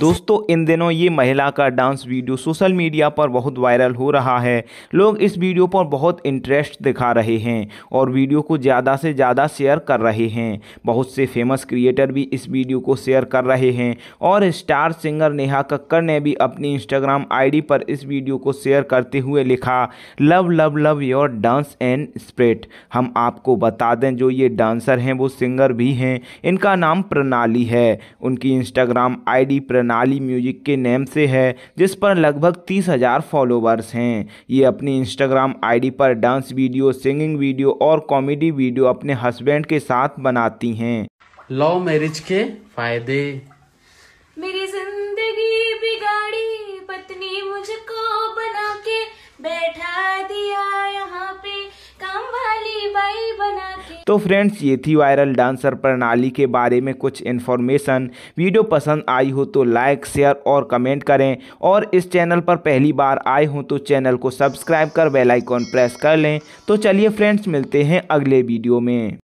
दोस्तों इन दिनों ये महिला का डांस वीडियो सोशल मीडिया पर बहुत वायरल हो रहा है लोग इस वीडियो पर बहुत इंटरेस्ट दिखा रहे हैं और वीडियो को ज़्यादा से ज़्यादा शेयर कर रहे हैं बहुत से फेमस क्रिएटर भी इस वीडियो को शेयर कर रहे हैं और स्टार सिंगर नेहा कक्कर ने भी अपनी इंस्टाग्राम आई पर इस वीडियो को शेयर करते हुए लिखा love love love your dance and spread हम आपको बता दें जो ये डांसर हैं वो सिंगर भी हैं इनका नाम प्रणाली है उनकी इंस्टाग्राम आई प्रणाली मनाली म्यूजिक के नेम से है जिस पर लगभग तीस हज़ार फॉलोवर्स हैं ये अपनी इंस्टाग्राम आईडी पर डांस वीडियो सिंगिंग वीडियो और कॉमेडी वीडियो अपने हस्बैंड के साथ बनाती हैं लव मैरिज के फ़ायदे तो फ्रेंड्स ये थी वायरल डांसर प्रणाली के बारे में कुछ इन्फॉर्मेशन वीडियो पसंद आई हो तो लाइक शेयर और कमेंट करें और इस चैनल पर पहली बार आए हों तो चैनल को सब्सक्राइब कर बेलाइकॉन प्रेस कर लें तो चलिए फ्रेंड्स मिलते हैं अगले वीडियो में